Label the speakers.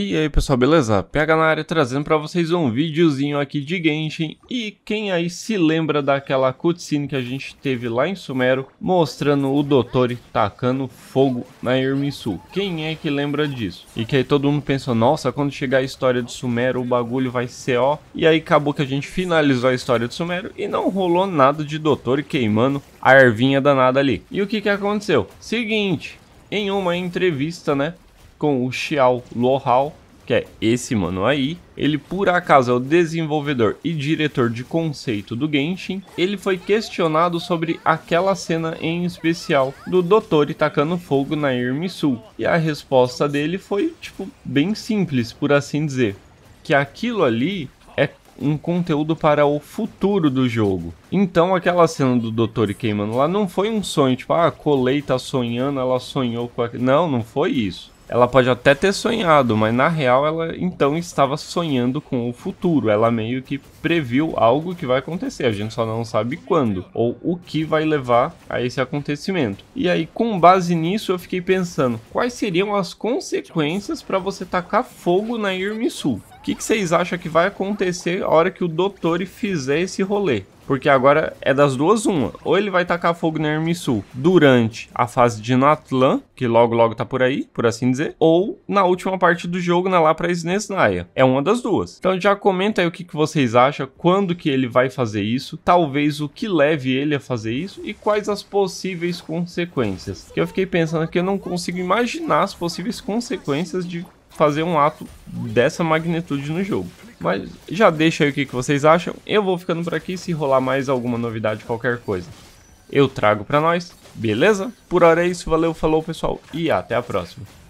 Speaker 1: E aí pessoal, beleza? Pega na área trazendo para vocês um videozinho aqui de Genshin e quem aí se lembra daquela cutscene que a gente teve lá em Sumero mostrando o doutor tacando fogo na Irminsul? Quem é que lembra disso? E que aí todo mundo pensou, nossa, quando chegar a história de Sumero o bagulho vai ser ó. E aí acabou que a gente finalizou a história de Sumero e não rolou nada de doutor queimando a ervinha danada ali. E o que que aconteceu? Seguinte, em uma entrevista, né? com o Xiao Lohao, que é esse mano aí. Ele por acaso é o desenvolvedor e diretor de conceito do Genshin. Ele foi questionado sobre aquela cena em especial do Doutor tacando fogo na Irmisul. E a resposta dele foi, tipo, bem simples, por assim dizer. Que aquilo ali é um conteúdo para o futuro do jogo. Então aquela cena do Dotori queimando lá não foi um sonho, tipo, ah, a Colei tá sonhando, ela sonhou com aquilo. Não, não foi isso ela pode até ter sonhado, mas na real ela então estava sonhando com o futuro. Ela meio que previu algo que vai acontecer, a gente só não sabe quando ou o que vai levar a esse acontecimento. E aí, com base nisso, eu fiquei pensando quais seriam as consequências para você tacar fogo na Irmissu? O que, que vocês acham que vai acontecer a hora que o doutor fizer esse rolê? Porque agora é das duas uma. Ou ele vai tacar fogo na Ermisul durante a fase de Natlan, que logo logo tá por aí, por assim dizer, ou na última parte do jogo, na lá pra Snesnaya. É uma das duas. Então já comenta aí o que, que vocês acham, quando que ele vai fazer isso, talvez o que leve ele a fazer isso e quais as possíveis consequências. Que eu fiquei pensando que eu não consigo imaginar as possíveis consequências de fazer um ato dessa magnitude no jogo. Mas já deixa aí o que, vocês acham. Eu vou ficando por aqui. Se rolar mais alguma novidade, qualquer coisa, eu trago pra nós. Beleza? Por hora é isso. Valeu, falou pessoal e até a próxima.